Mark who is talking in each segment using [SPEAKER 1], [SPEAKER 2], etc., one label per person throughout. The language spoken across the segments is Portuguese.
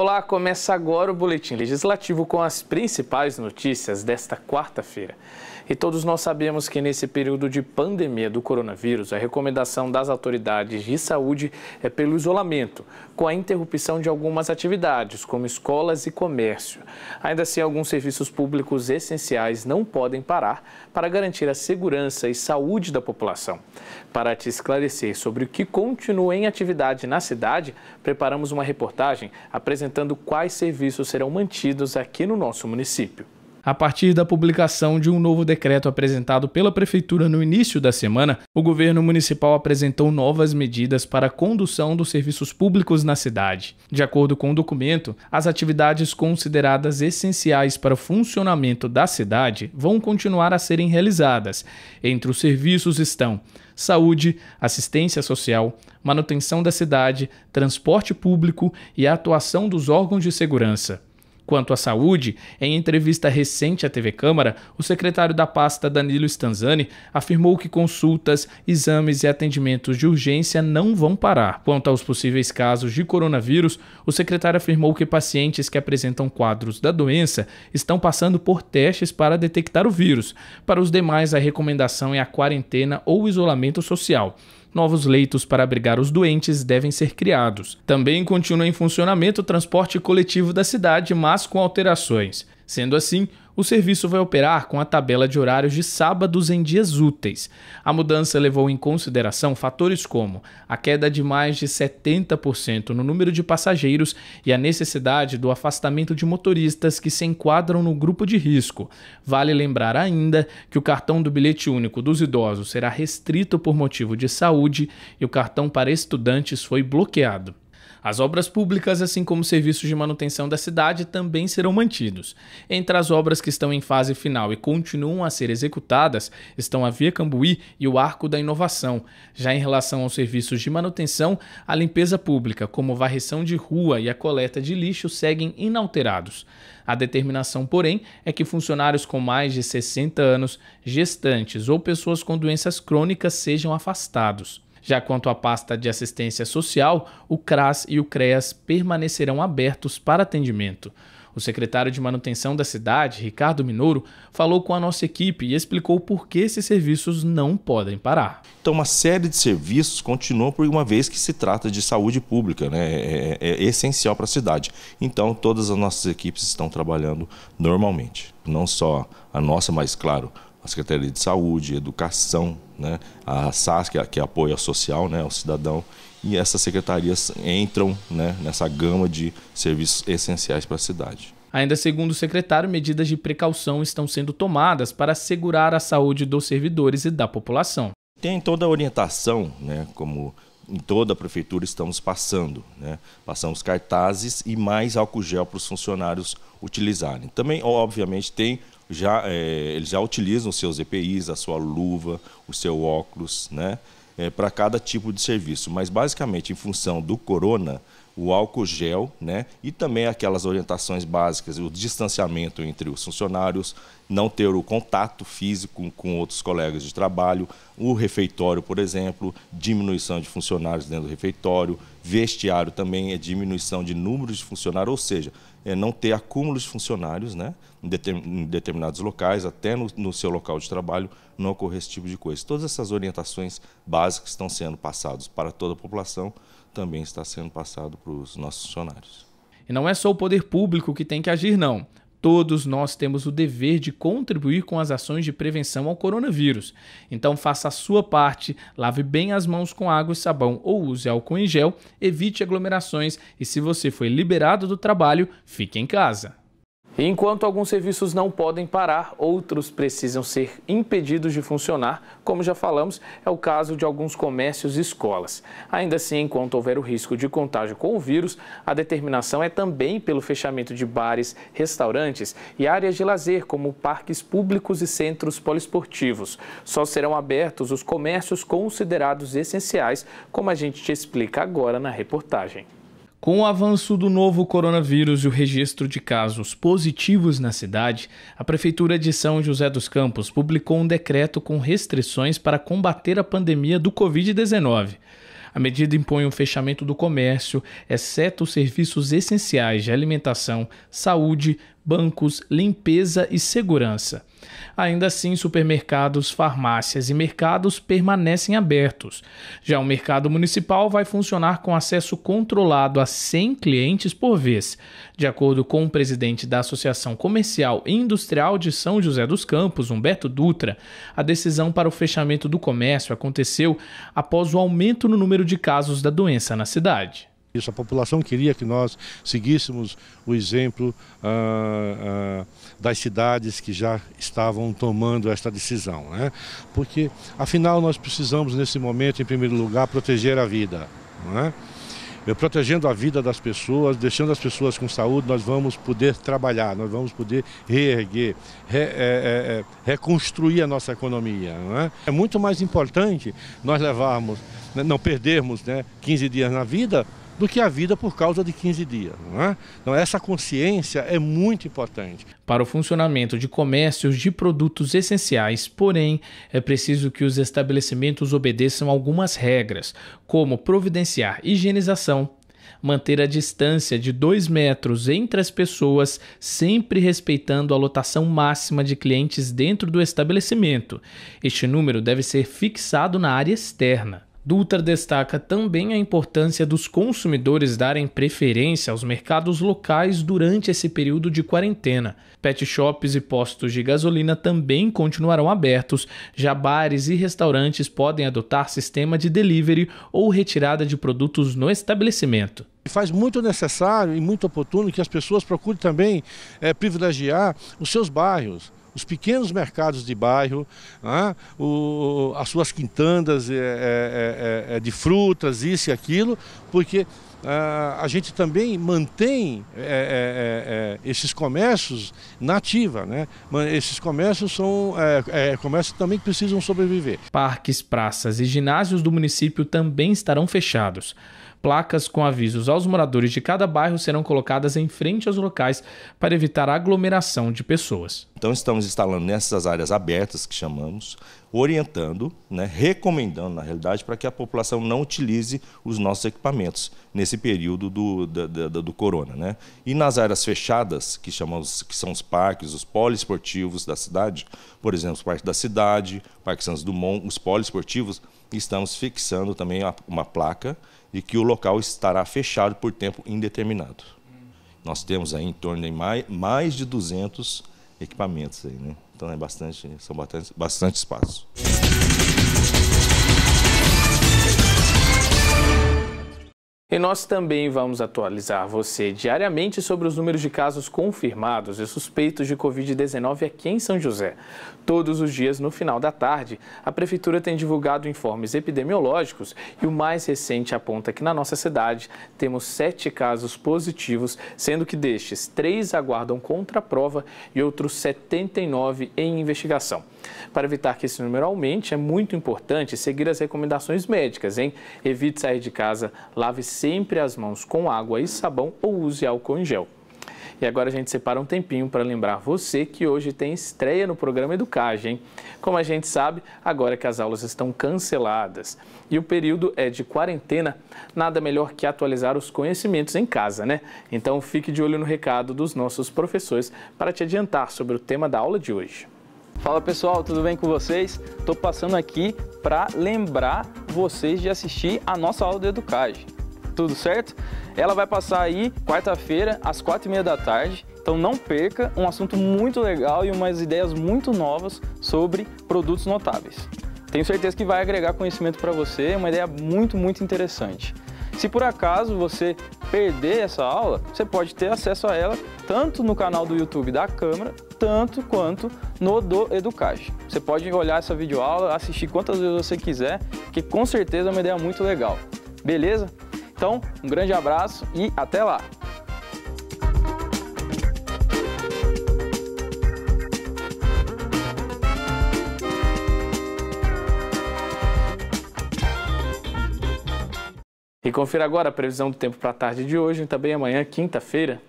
[SPEAKER 1] Olá, começa agora o Boletim Legislativo com as principais notícias desta quarta-feira. E todos nós sabemos que nesse período de pandemia do coronavírus, a recomendação das autoridades de saúde é pelo isolamento, com a interrupção de algumas atividades, como escolas e comércio. Ainda assim, alguns serviços públicos essenciais não podem parar para garantir a segurança e saúde da população. Para te esclarecer sobre o que continua em atividade na cidade, preparamos uma reportagem apresentando quais serviços serão mantidos aqui no nosso município. A partir da publicação de um novo decreto apresentado pela Prefeitura no início da semana, o governo municipal apresentou novas medidas para a condução dos serviços públicos na cidade. De acordo com o documento, as atividades consideradas essenciais para o funcionamento da cidade vão continuar a serem realizadas. Entre os serviços estão saúde, assistência social, manutenção da cidade, transporte público e a atuação dos órgãos de segurança. Quanto à saúde, em entrevista recente à TV Câmara, o secretário da pasta Danilo Stanzani afirmou que consultas, exames e atendimentos de urgência não vão parar. Quanto aos possíveis casos de coronavírus, o secretário afirmou que pacientes que apresentam quadros da doença estão passando por testes para detectar o vírus. Para os demais, a recomendação é a quarentena ou isolamento social novos leitos para abrigar os doentes devem ser criados. Também continua em funcionamento o transporte coletivo da cidade, mas com alterações. Sendo assim, o serviço vai operar com a tabela de horários de sábados em dias úteis. A mudança levou em consideração fatores como a queda de mais de 70% no número de passageiros e a necessidade do afastamento de motoristas que se enquadram no grupo de risco. Vale lembrar ainda que o cartão do bilhete único dos idosos será restrito por motivo de saúde e o cartão para estudantes foi bloqueado. As obras públicas, assim como serviços de manutenção da cidade, também serão mantidos. Entre as obras que estão em fase final e continuam a ser executadas estão a Via Cambuí e o Arco da Inovação. Já em relação aos serviços de manutenção, a limpeza pública, como varrição de rua e a coleta de lixo, seguem inalterados. A determinação, porém, é que funcionários com mais de 60 anos, gestantes ou pessoas com doenças crônicas sejam afastados. Já quanto à pasta de assistência social, o CRAS e o CREAS permanecerão abertos para atendimento. O secretário de Manutenção da cidade, Ricardo Minouro, falou com a nossa equipe e explicou por que esses serviços não podem parar. Então, uma série de serviços continuam por uma vez que se trata
[SPEAKER 2] de saúde pública, né? é, é, é essencial para a cidade. Então, todas as nossas equipes estão trabalhando normalmente. Não só a nossa, mas, claro, a Secretaria de Saúde, Educação, né, a SAS, que é, que é apoio social né, ao cidadão, e essas secretarias entram né, nessa gama de serviços essenciais para a cidade.
[SPEAKER 1] Ainda segundo o secretário, medidas de precaução estão sendo tomadas para assegurar a saúde dos servidores e da população.
[SPEAKER 2] Tem toda a orientação, né, como em toda a prefeitura estamos passando. Né? Passamos cartazes e mais álcool gel para os funcionários utilizarem. Também, obviamente, tem já, é, eles já utilizam os seus EPIs, a sua luva, o seu óculos, né? É, para cada tipo de serviço. Mas, basicamente, em função do corona, o álcool gel, né? E também aquelas orientações básicas, o distanciamento entre os funcionários, não ter o contato físico com outros colegas de trabalho, o refeitório, por exemplo, diminuição de funcionários dentro do refeitório, vestiário também é diminuição de número de funcionários, ou seja, é não ter acúmulos de funcionários né, em, determinados locais, até no, no, seu local de trabalho, não ocorrer esse tipo de coisa. Todas essas orientações básicas estão sendo passadas para toda a população,
[SPEAKER 1] também está sendo passado para os nossos funcionários. E não é só o poder público que tem que agir, não. Todos nós temos o dever de contribuir com as ações de prevenção ao coronavírus. Então faça a sua parte, lave bem as mãos com água e sabão ou use álcool em gel, evite aglomerações e se você foi liberado do trabalho, fique em casa enquanto alguns serviços não podem parar, outros precisam ser impedidos de funcionar, como já falamos, é o caso de alguns comércios e escolas. Ainda assim, enquanto houver o risco de contágio com o vírus, a determinação é também pelo fechamento de bares, restaurantes e áreas de lazer, como parques públicos e centros poliesportivos. Só serão abertos os comércios considerados essenciais, como a gente te explica agora na reportagem. Com o avanço do novo coronavírus e o registro de casos positivos na cidade, a Prefeitura de São José dos Campos publicou um decreto com restrições para combater a pandemia do Covid-19. A medida impõe o um fechamento do comércio, exceto os serviços essenciais de alimentação, saúde, bancos, limpeza e segurança. Ainda assim, supermercados, farmácias e mercados permanecem abertos. Já o mercado municipal vai funcionar com acesso controlado a 100 clientes por vez. De acordo com o presidente da Associação Comercial e Industrial de São José dos Campos, Humberto Dutra, a decisão para o fechamento do comércio aconteceu após o aumento no número de casos da doença na cidade. Isso, a
[SPEAKER 3] população queria que nós seguíssemos o exemplo ah, ah, das cidades que já estavam tomando esta decisão, né? porque afinal nós precisamos nesse momento, em primeiro lugar, proteger a vida. Não é? protegendo a vida das pessoas, deixando as pessoas com saúde, nós vamos poder trabalhar, nós vamos poder reerguer, re, é, é, é reconstruir a nossa economia. É? é? muito mais importante nós levarmos, né, não perdermos né, 15 dias na vida do que a vida por causa de 15 dias. Não é? Então, essa consciência é muito
[SPEAKER 1] importante. Para o funcionamento de comércios de produtos essenciais, porém, é preciso que os estabelecimentos obedeçam algumas regras, como providenciar higienização, manter a distância de 2 metros entre as pessoas, sempre respeitando a lotação máxima de clientes dentro do estabelecimento. Este número deve ser fixado na área externa. Dutra destaca também a importância dos consumidores darem preferência aos mercados locais durante esse período de quarentena. Pet shops e postos de gasolina também continuarão abertos, já bares e restaurantes podem adotar sistema de delivery ou retirada de produtos no estabelecimento.
[SPEAKER 3] Faz muito necessário e muito oportuno que as pessoas procurem também é, privilegiar os seus bairros os pequenos mercados de bairro, né? o, as suas quintandas é, é, é, é, é de frutas, isso e aquilo, porque ah, a gente também mantém é, esses
[SPEAKER 1] comércios nativa, né? Esses comércios são comércios também que precisam sobreviver. Parques, praças e ginásios do município também estarão fechados. Placas com avisos aos moradores de cada bairro serão colocadas em frente aos locais para evitar aglomeração de pessoas.
[SPEAKER 2] Então estamos instalando nessas áreas abertas que chamamos, orientando, né, recomendando na realidade para que a população não utilize os nossos equipamentos nesse período do, do, do, do corona, né? E nas áreas fechadas que chamamos que são os parques, os poliesportivos da cidade, por exemplo, os parques da cidade, Parque Santos Dumont, os poliesportivos, estamos fixando também uma placa e que o local estará fechado por tempo indeterminado. Nós temos aí em torno de mais, de 200 equipamentos aí, né? Então é bastante, são bastante, bastante espaço.
[SPEAKER 1] E nós também vamos atualizar você diariamente sobre os números de casos confirmados e suspeitos de Covid-19 aqui em São José. Todos os dias, no final da tarde, a Prefeitura tem divulgado informes epidemiológicos e o mais recente aponta que na nossa cidade temos sete casos positivos, sendo que destes, três aguardam contraprova e outros 79 em investigação. Para evitar que esse número aumente, é muito importante seguir as recomendações médicas, hein? Evite sair de casa, lave sempre as mãos com água e sabão ou use álcool em gel. E agora a gente separa um tempinho para lembrar você que hoje tem estreia no programa Educage, hein? Como a gente sabe, agora que as aulas estão canceladas e o período é de quarentena, nada melhor que atualizar os conhecimentos em casa, né? Então fique de olho no recado dos nossos professores para te adiantar sobre o tema da aula de hoje. Fala pessoal, tudo bem com vocês? Estou passando aqui para lembrar vocês de assistir a nossa aula do Educage tudo certo? Ela vai passar aí quarta-feira, às quatro e meia da tarde. Então não perca um assunto muito legal e umas ideias muito novas sobre produtos notáveis. Tenho certeza que vai agregar conhecimento para você, é uma ideia muito, muito interessante. Se por acaso você perder essa aula, você pode ter acesso a ela tanto no canal do YouTube da Câmara, tanto quanto no do Educage. Você pode olhar essa videoaula, assistir quantas vezes você quiser, que com certeza é uma ideia muito legal. Beleza? Então, um grande abraço e até lá! E confira agora a previsão do tempo para a tarde de hoje e também amanhã, quinta-feira.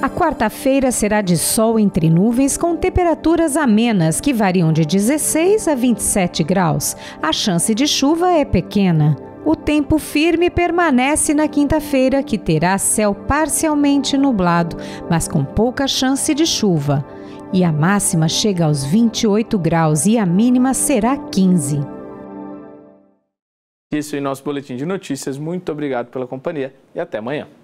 [SPEAKER 2] A quarta-feira será de sol entre nuvens com temperaturas amenas que variam de 16 a 27 graus. A chance de chuva é pequena. O tempo firme permanece na quinta-feira, que terá céu parcialmente nublado, mas com pouca chance de chuva. E a máxima chega aos 28 graus e a mínima será 15.
[SPEAKER 1] Isso em nosso boletim de notícias. Muito obrigado pela companhia e até amanhã.